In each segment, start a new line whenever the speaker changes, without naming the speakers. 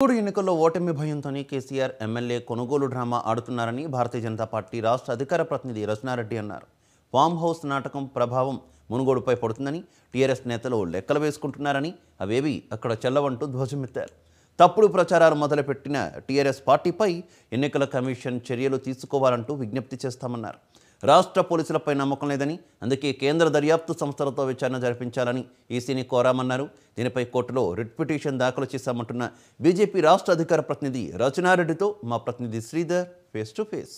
ఇప్పుడు ఎన్నికల్లో ఓటమి భయంతోనే కేసీఆర్ ఎమ్మెల్యే కొనుగోలు డ్రామా ఆడుతున్నారని భారతీయ జనతా పార్టీ రాష్ట్ర అధికార ప్రతినిధి రచనారెడ్డి అన్నారు ఫామ్ హౌస్ నాటకం ప్రభావం మునుగోడుపై పడుతుందని టీఆర్ఎస్ నేతలు లెక్కలు వేసుకుంటున్నారని అవేవి అక్కడ చెల్లవంటూ ధ్వజమెత్తారు తప్పుడు ప్రచారాలు మొదలుపెట్టిన టీఆర్ఎస్ పార్టీపై ఎన్నికల కమిషన్ చర్యలు తీసుకోవాలంటూ విజ్ఞప్తి చేస్తామన్నారు రాష్ట్ర పోలీసులపై నమ్మకం లేదని అందుకే కేంద్ర దర్యాప్తు సంస్థలతో విచారణ జరిపించాలని ఈసీని కోరామన్నారు దీనిపై కోర్టులో రిట్ పిటిషన్ దాఖలు చేశామంటున్న బీజేపీ రాష్ట్ర అధికార ప్రతినిధి రచనారెడ్డితో మా ప్రతినిధి Sridhar face to face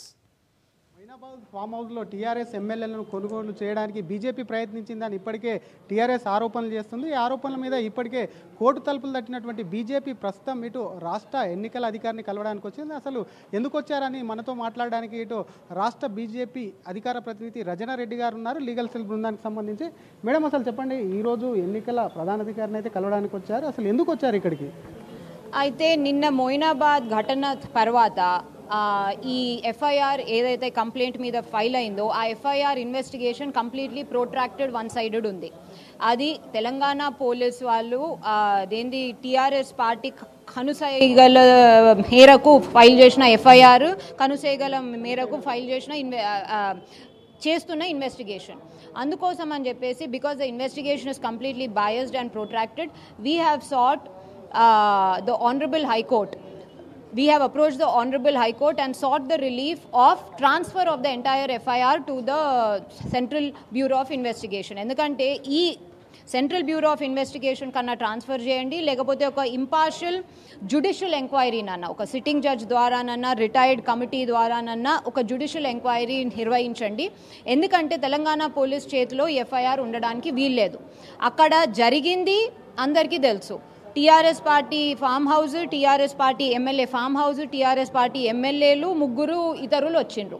Hyderabad farm హౌస్లో టీఆర్ఎస్ ఎమ్మెల్యేలను కొనుగోలు చేయడానికి బీజేపీ ప్రయత్నించిందని ఇప్పటికే టీఆర్ఎస్ ఆరోపణలు చేస్తుంది ఈ ఆరోపణల మీద ఇప్పటికే కోర్టు తలుపులు తట్టినటువంటి బీజేపీ ప్రస్తుతం ఇటు రాష్ట్ర ఎన్నికల అధికారిని కలవడానికి వచ్చింది అసలు ఎందుకు వచ్చారని మనతో మాట్లాడడానికి ఇటు రాష్ట్ర బీజేపీ అధికార ప్రతినిధి రజనారెడ్డి గారు ఉన్నారు లీగల్ సెల్ బృందానికి సంబంధించి మేడం అసలు చెప్పండి ఈరోజు ఎన్నికల ప్రధాన అధికారిని అయితే కలవడానికి వచ్చారు అసలు ఎందుకు వచ్చారు ఇక్కడికి
అయితే నిన్న మొయినాబాద్ ఘటన తర్వాత ఈ ఎఫ్ఐఆర్ ఏదైతే కంప్లైంట్ మీద ఫైల్ అయిందో ఆ FIR investigation completely protracted one sided ఉంది అది తెలంగాణ పోలీస్ వాళ్ళు దేంది టీఆర్ఎస్ పార్టీ కనుసైగల మేరకు ఫైల్ చేసిన ఎఫ్ఐఆర్ కనుసైగల మేరకు ఫైల్ చేసిన ఇన్వె చేస్తున్న ఇన్వెస్టిగేషన్ అందుకోసం అని చెప్పేసి because the investigation is completely biased and protracted we have sought the honourable high court we have approached the Honorable High Court and sought the relief of transfer of the entire FIR to the Central Bureau of Investigation. ఎందుకంటే ఈ central bureau of investigation కన్నా transfer చేయండి లేకపోతే ఒక impartial judicial ఎంక్వైరీనన్నా ఒక sitting judge ద్వారానన్నా retired committee ద్వారానన్నా ఒక జ్యుడిషియల్ ఎంక్వైరీ నిర్వహించండి ఎందుకంటే తెలంగాణ పోలీస్ చేతిలో ఎఫ్ఐఆర్ ఉండడానికి వీల్లేదు అక్కడ జరిగింది అందరికీ తెలుసు TRS party farm house TRS party MLA farm house TRS party ఎమ్మెల్యేలు ముగ్గురు ఇతరులు వచ్చిండ్రు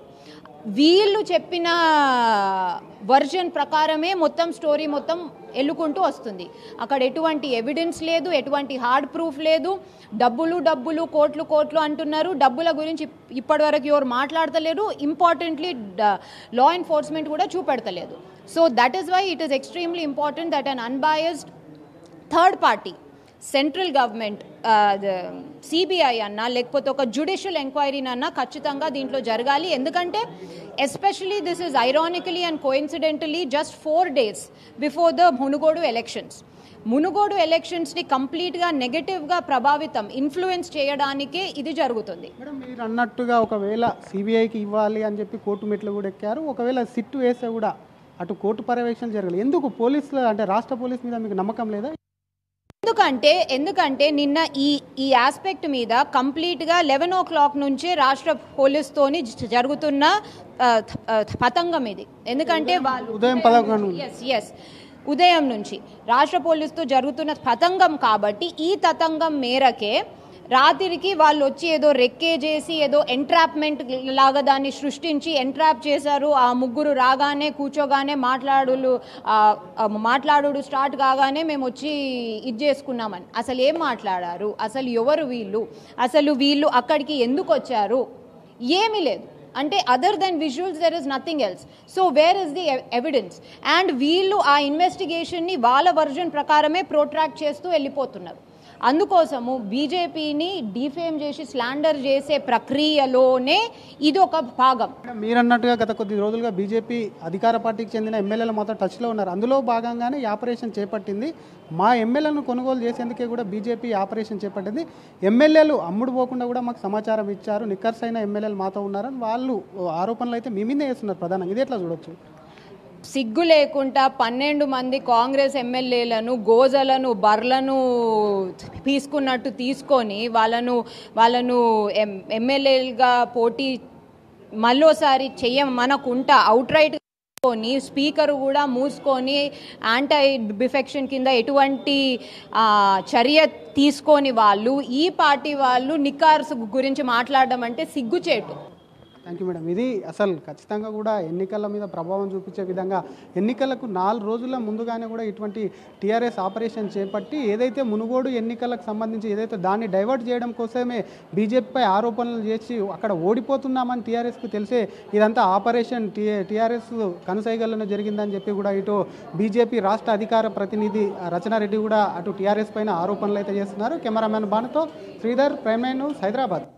వీళ్ళు చెప్పిన వర్జన్ ప్రకారమే మొత్తం స్టోరీ మొత్తం ఎల్లుకుంటూ వస్తుంది అక్కడ ఎటువంటి ఎవిడెన్స్ లేదు ఎటువంటి హార్డ్ ప్రూఫ్ లేదు డబ్బులు డబ్బులు కోట్లు కోట్లు అంటున్నారు డబ్బుల గురించి ఇప్పటివరకు ఎవరు మాట్లాడతలేరు ఇంపార్టెంట్లీ లా ఎన్ఫోర్స్మెంట్ కూడా చూపెడతలేదు so that is why it is extremely important that un unbiased third party central government CBI అన్నా లేకపోతే ఒక జ్యుడిషియల్ ఎంక్వైరీనన్నా ఖచ్చితంగా దీంట్లో జరగాలి ఎందుకంటే especially this is ironically and coincidentally just four days before the Munugode elections Munugode ఎలక్షన్స్ని కంప్లీట్గా నెగటివ్గా ప్రభావితం ఇన్ఫ్లుయెన్స్ చేయడానికే ఇది జరుగుతుంది మీరు
అన్నట్టుగా ఒకవేళ సిబిఐకి ఇవ్వాలి అని చెప్పి కోర్టు మెట్లు కూడా ఎక్కారు ఒకవేళ సిట్ వేస్తే కూడా అటు కోర్టు పర్యవేక్షణ జరగలేదు ఎందుకు పోలీసులు అంటే
రాష్ట్ర పోలీస్ మీద మీకు నమ్మకం లేదా ఎందుకంటే ఎందుకంటే నిన్న ఈ ఈ ఆస్పెక్ట్ మీద కంప్లీట్గా లెవెన్ ఓ క్లాక్ నుంచే రాష్ట్ర పోలీస్తోని జరుగుతున్న పతంగం ఇది ఎందుకంటే వాళ్ళు ఉదయం ఎస్ ఎస్ ఉదయం నుంచి రాష్ట్ర పోలీసుతో జరుగుతున్న పతంగం కాబట్టి ఈ తతంగం మేరకే రాత్రికి వాళ్ళు వచ్చి ఏదో రెక్కే చేసి ఏదో ఎంట్రాప్మెంట్ లాగా దాన్ని సృష్టించి ఎంట్రాప్ చేశారు ఆ ముగ్గురు రాగానే కూర్చోగానే మాట్లాడులు మాట్లాడు స్టార్ట్ కాగానే మేము వచ్చి ఇది చేసుకున్నామని అసలు ఏం మాట్లాడారు అసలు ఎవరు వీళ్ళు అసలు వీళ్ళు అక్కడికి ఎందుకు వచ్చారు ఏమీ లేదు అంటే other than visuals there is nothing else so where is the evidence and వీళ్ళు ఆ ఇన్వెస్టిగేషన్ని వాళ్ళ వర్జన్ ప్రకారమే ప్రోట్రాక్ట్ చేస్తూ వెళ్ళిపోతున్నారు అందుకోసము బీజేపీని డిఫేమ్ చేసి స్లాండర్ చేసే ప్రక్రియలోనే ఇది ఒక భాగం మీరన్నట్టుగా
గత కొద్ది రోజులుగా బీజేపీ అధికార పార్టీకి చెందిన ఎమ్మెల్యేలు మొత్తం టచ్లో ఉన్నారు అందులో భాగంగానే ఆపరేషన్ చేపట్టింది మా ఎమ్మెల్యేలను కొనుగోలు చేసేందుకే కూడా బీజేపీ ఆపరేషన్ చేపట్టింది ఎమ్మెల్యేలు అమ్ముడు పోకుండా కూడా మాకు సమాచారం ఇచ్చారు నిక్కర్స్ అయిన ఎమ్మెల్యేలు మాతో ఉన్నారని వాళ్ళు ఆరోపణలు అయితే మీ
మీదే చేస్తున్నారు ప్రధానంగా ఇది ఎట్లా చూడొచ్చు సిగ్గు లేకుండా పన్నెండు మంది కాంగ్రెస్ ఎమ్మెల్యేలను గోజలను బర్లను తీసుకున్నట్టు తీసుకొని వాళ్ళను వాళ్ళను ఎమ్మెల్యేలుగా పోటీ మళ్ళోసారి చెయ్య మనకుంటా అవుట్ రైట్ కొని స్పీకర్ కూడా మూసుకొని యాంటై బిఫెక్షన్ కింద ఎటువంటి చర్య తీసుకొని వాళ్ళు ఈ పార్టీ వాళ్ళు నికార్స్ గురించి మాట్లాడడం అంటే సిగ్గుచేటు
థ్యాంక్ యూ మేడం ఇది అసలు ఖచ్చితంగా కూడా ఎన్నికల మీద ప్రభావం చూపించే విధంగా ఎన్నికలకు నాలుగు రోజుల ముందుగానే కూడా ఇటువంటి టీఆర్ఎస్ ఆపరేషన్ చేపట్టి ఏదైతే మునుగోడు ఎన్నికలకు సంబంధించి ఏదైతే దాన్ని డైవర్ట్ చేయడం కోసమే బీజేపీపై ఆరోపణలు చేసి అక్కడ ఓడిపోతున్నామని టీఆర్ఎస్కు తెలిసే ఇదంతా ఆపరేషన్ టీ టీఆర్ఎస్ కనుసైగలను జరిగిందని చెప్పి కూడా ఇటు బీజేపీ రాష్ట్ర అధికార ప్రతినిధి రచనారెడ్డి కూడా అటు టీఆర్ఎస్ పైన ఆరోపణలు అయితే చేస్తున్నారు కెమెరామెన్ బాణతో శ్రీధర్ ప్రైమ్ హైదరాబాద్